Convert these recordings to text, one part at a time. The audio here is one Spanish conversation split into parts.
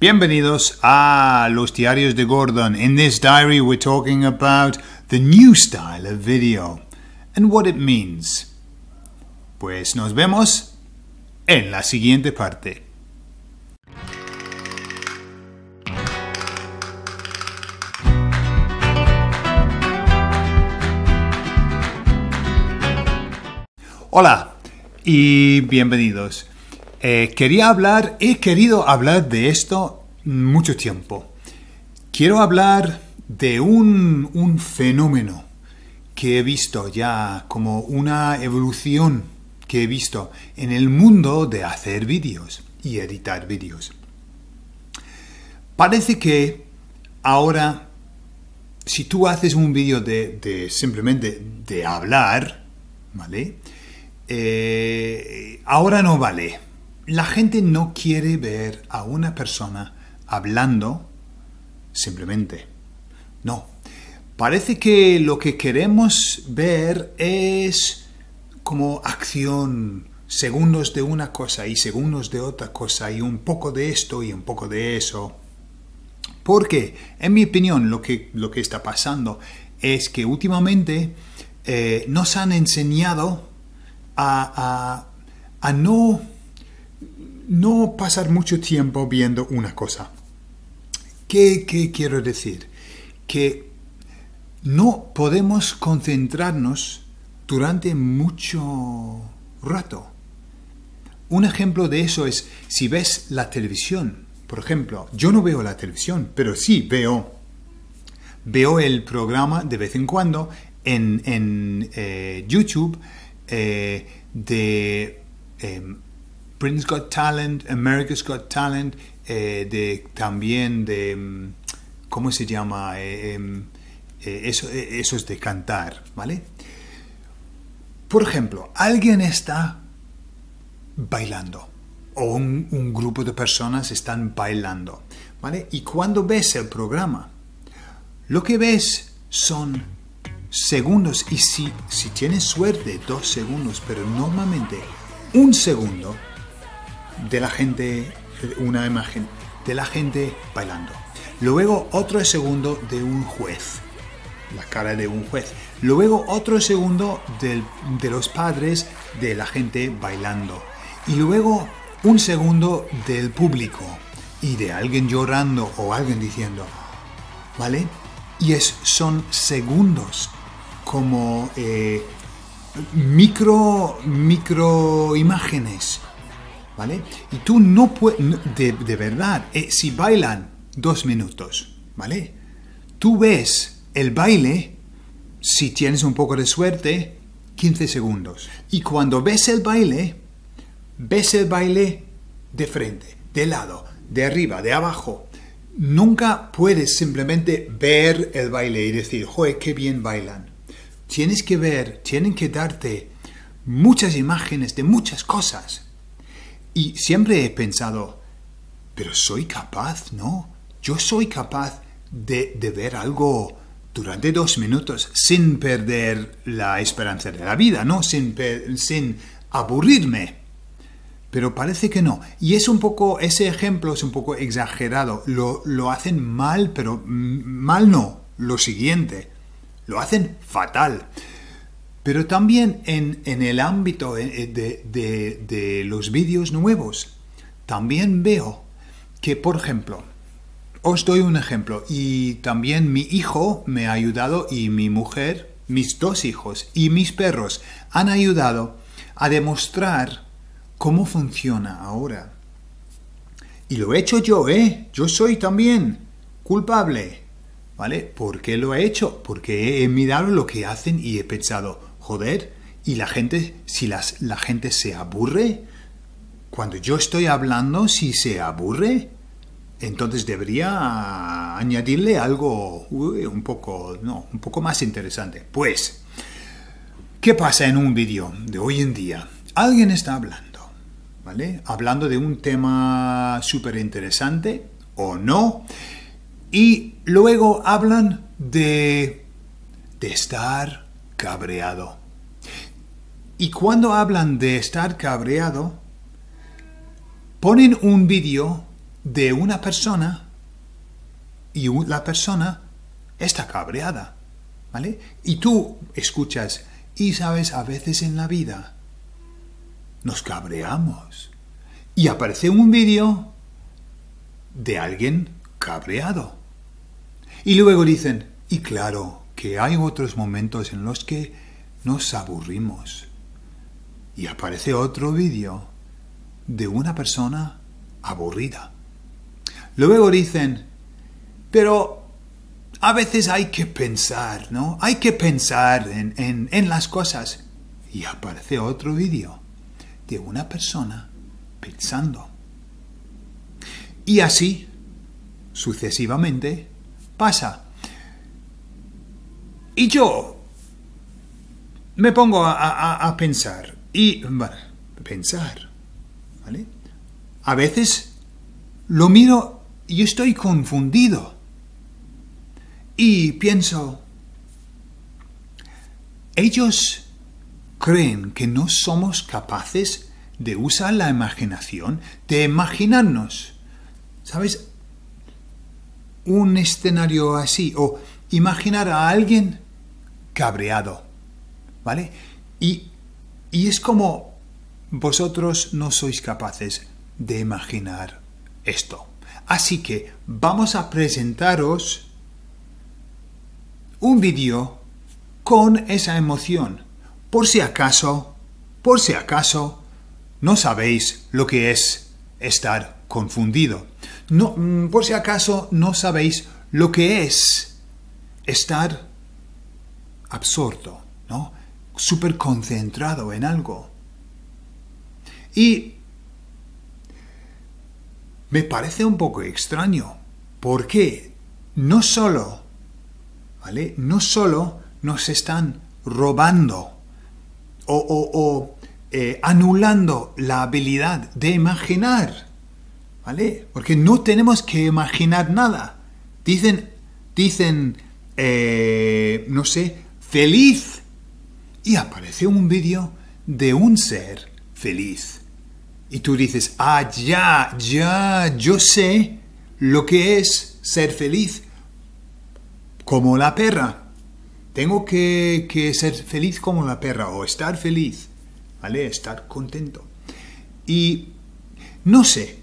Bienvenidos a Los Diarios de Gordon. En este diario we're talking about the new style of video and what it means. Pues nos vemos en la siguiente parte. Hola y bienvenidos. Eh, quería hablar, he querido hablar de esto mucho tiempo. Quiero hablar de un, fenómeno que he visto ya como una evolución que he visto en el mundo de hacer vídeos y editar vídeos. Parece que ahora, si tú haces un vídeo de, simplemente de hablar, ¿vale? Eh, ahora no vale. La gente no quiere ver a una persona hablando simplemente. No. Parece que lo que queremos ver es como acción, segundos de una cosa y segundos de otra cosa y un poco de esto y un poco de eso. Porque, en mi opinión, lo que, lo que está pasando es que últimamente eh, nos han enseñado a no no pasar mucho tiempo viendo una cosa. ¿Qué, quiero decir? Que no podemos concentrarnos durante mucho rato. Un ejemplo de eso es si ves la televisión, por ejemplo. Yo no veo la televisión, pero sí veo. Veo el programa de vez en cuando en, en eh, YouTube eh, de em, Britain's Got Talent, America's Got Talent, eh, de, también de, mm, ¿cómo se llama? Eh, em, eh, eso, es de cantar, ¿vale? Por ejemplo, alguien está bailando o un, un, grupo de personas están bailando, ¿vale? Y cuando ves el programa, lo que ves son segundos y si, si tienes suerte, dos segundos, pero normalmente un segundo de la gente, una imagen de la gente bailando. Luego otro segundo de un juez, la cara de un juez. Luego otro segundo de, los padres de la gente bailando. Y luego un segundo del público y de alguien llorando o alguien diciendo, ¿vale? Y es, son segundos como eh, micro, micro imágenes y tú no puedes, de, verdad, eh, si bailan dos minutos, ¿vale? Tú ves el baile, si tienes un poco de suerte, 15 segundos. Y cuando ves el baile, ves el baile de frente, de lado, de arriba, de abajo. Nunca puedes simplemente ver el baile y decir, joder, qué bien bailan. Tienes que ver, tienen que darte muchas imágenes de muchas cosas y siempre he pensado, pero soy capaz, ¿no? Yo soy capaz de, ver algo durante dos minutos sin perder la esperanza de la vida, ¿no? Sin, sin aburrirme. Pero parece que no. Y es un poco, ese ejemplo es un poco exagerado. Lo, lo hacen mal, pero mal no. Lo siguiente. Lo hacen fatal pero también en, el ámbito eh, eh, de, los vídeos nuevos. También veo que, por ejemplo, os doy un ejemplo y también mi hijo me ha ayudado y mi mujer, mis dos hijos y mis perros han ayudado a demostrar cómo funciona ahora. Y lo he hecho yo, ¿eh? Yo soy también culpable. ¿Vale? ¿Por qué lo he hecho? Porque he mirado lo que hacen y he pensado, joder, y la gente, si las, la gente se aburre, cuando yo estoy hablando, si se aburre, entonces debería añadirle algo un poco, no, un poco más interesante. Pues, ¿qué pasa en un vídeo de hoy en día? Alguien está hablando, ¿vale? Hablando de un tema súper interesante o no. Y luego hablan de, de estar cabreado. Y cuando hablan de estar cabreado, ponen un vídeo de una persona y la persona está cabreada, ¿vale? Y tú escuchas, y sabes, a veces en la vida nos cabreamos. Y aparece un vídeo de alguien cabreado. Y luego dicen, y claro, que hay otros momentos en los que nos aburrimos. Y aparece otro vídeo de una persona aburrida. Luego dicen, pero a veces hay que pensar, ¿no? Hay que pensar en, en las cosas. Y aparece otro vídeo de una persona pensando. Y así, sucesivamente, pasa y yo me pongo a, pensar y bueno, pensar, ¿vale? A veces lo miro y estoy confundido y pienso, ellos creen que no somos capaces de usar la imaginación, de imaginarnos, ¿sabes? Un escenario así, o imaginar a alguien cabreado. ¿Vale? Y, es como vosotros no sois capaces de imaginar esto. Así que vamos a presentaros un vídeo con esa emoción. Por si acaso, por si acaso, no sabéis lo que es estar confundido. No, mm, por si acaso no sabéis lo que es estar absorto, ¿no? Súper concentrado en algo. Y me parece un poco extraño, porque no solo, ¿vale? No solo nos están robando o, eh, anulando la habilidad de imaginar, ¿vale? Porque no tenemos que imaginar nada. Dicen, dicen, eh, no sé, feliz. Y aparece un vídeo de un ser feliz. Y tú dices, ah, ya, ya, yo sé lo que es ser feliz. Como la perra. Tengo que, que ser feliz como la perra o estar feliz, ¿vale? Estar contento. Y no sé,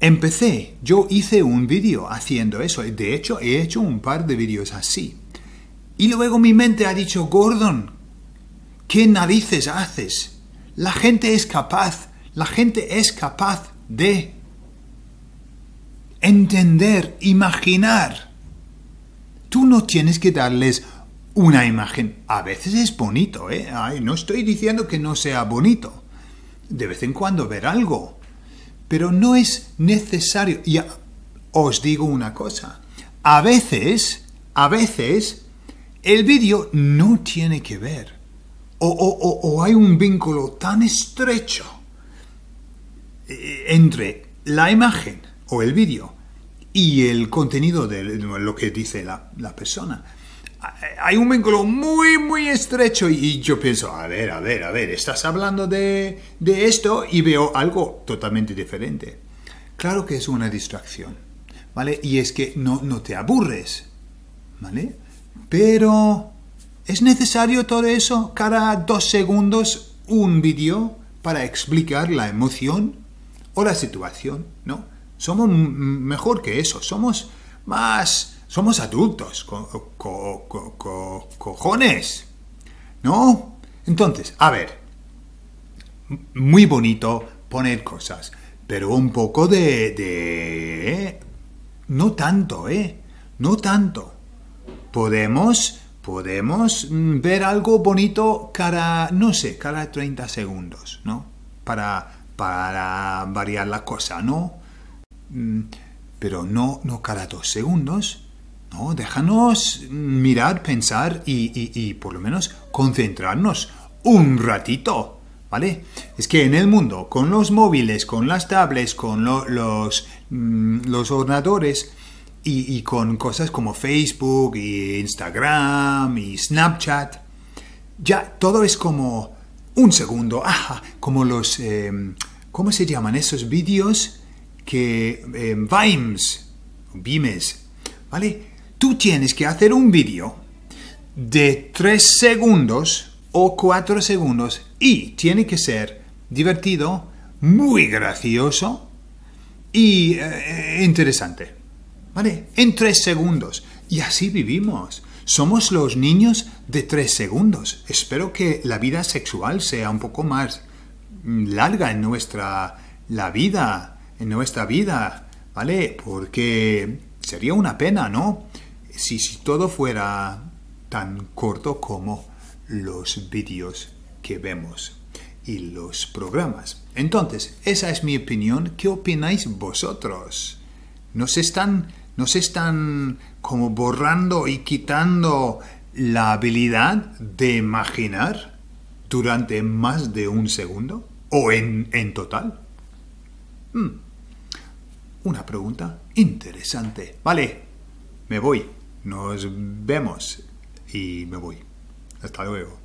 empecé, yo hice un vídeo haciendo eso. De hecho, he hecho un par de vídeos así. Y luego mi mente ha dicho, Gordon, ¿qué narices haces? La gente es capaz, la gente es capaz de entender, imaginar. Tú no tienes que darles una imagen. A veces es bonito, ¿eh? no estoy diciendo que no sea bonito. De vez en cuando ver algo. Pero no es necesario. Y os digo una cosa. A veces, a veces, el vídeo no tiene que ver. O, hay un vínculo tan estrecho eh, entre la imagen o el vídeo y el contenido de lo que dice la, la persona. Hay un vínculo muy, muy estrecho y yo pienso, a ver, a ver, a ver, estás hablando de, de esto y veo algo totalmente diferente. Claro que es una distracción, ¿vale? Y es que no, no te aburres, ¿vale? Pero, ¿es necesario todo eso cada dos segundos un vídeo para explicar la emoción o la situación? No, somos mejor que eso, somos más, somos adultos, cojones, ¿no? Entonces, a ver, muy bonito poner cosas, pero un poco de... de... ¿eh? no tanto, ¿eh? No tanto podemos, podemos mm, ver algo bonito cada, no sé, cada 30 segundos, ¿no? Para, para variar la cosa, ¿no? Mm, pero no, no cada dos segundos, ¿no? Déjanos mirar, pensar y, y, por lo menos concentrarnos un ratito. ¿Vale? Es que en el mundo, con los móviles, con las tablets, con los, mm, los ordenadores, y, con cosas como Facebook Instagram y Snapchat, ya todo es como un segundo, como los, em, ¿cómo se llaman esos vídeos? Que em, Vimes, Vimes, ¿vale? Tú tienes que hacer un vídeo de 3 segundos o 4 segundos y tiene que ser divertido, muy gracioso y eh, interesante. ¿vale? En tres segundos. Y así vivimos. Somos los niños de tres segundos. Espero que la vida sexual sea un poco más mm, larga en nuestra la vida, en nuestra vida, ¿vale? Porque sería una pena, ¿no? Si, si todo fuera tan corto como los vídeos que vemos y los programas. Entonces, esa es mi opinión. ¿Qué opináis vosotros? ¿Nos están nos están como borrando y quitando la habilidad de imaginar durante más de un segundo o en, total? Hmm. Una pregunta interesante. Vale, me voy. Nos vemos y me voy. Hasta luego.